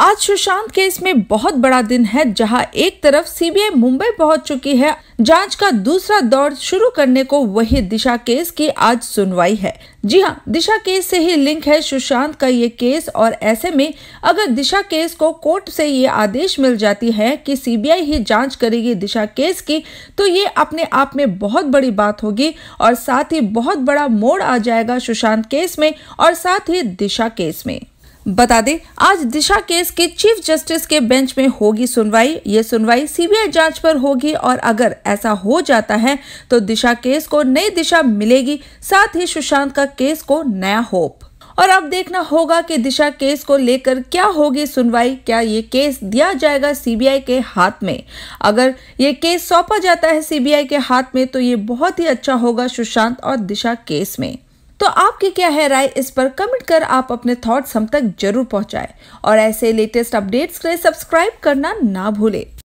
आज सुशांत केस में बहुत बड़ा दिन है जहां एक तरफ सीबीआई मुंबई पहुंच चुकी है जांच का दूसरा दौर शुरू करने को वही दिशा केस की आज सुनवाई है जी हां दिशा केस से ही लिंक है सुशांत का ये केस और ऐसे में अगर दिशा केस को कोर्ट से ये आदेश मिल जाती है कि सीबीआई ही जांच करेगी दिशा केस की तो ये अपने आप में बहुत बड़ी बात होगी और साथ ही बहुत बड़ा मोड़ आ जाएगा सुशांत केस में और साथ ही दिशा केस में बता दें आज दिशा केस के चीफ जस्टिस के बेंच में होगी सुनवाई ये सुनवाई सीबीआई जांच पर होगी और अगर ऐसा हो जाता है तो दिशा केस को नई दिशा मिलेगी साथ ही सुशांत का केस को नया होप और अब देखना होगा कि दिशा केस को लेकर क्या होगी सुनवाई क्या ये केस दिया जाएगा सीबीआई के हाथ में अगर ये केस सौंपा जाता है सीबीआई के हाथ में तो ये बहुत ही अच्छा होगा सुशांत और दिशा केस में तो आपकी क्या है राय इस पर कमेंट कर आप अपने थॉट्स हम तक जरूर पहुंचाएं और ऐसे लेटेस्ट अपडेट्स के लिए सब्सक्राइब करना ना भूलें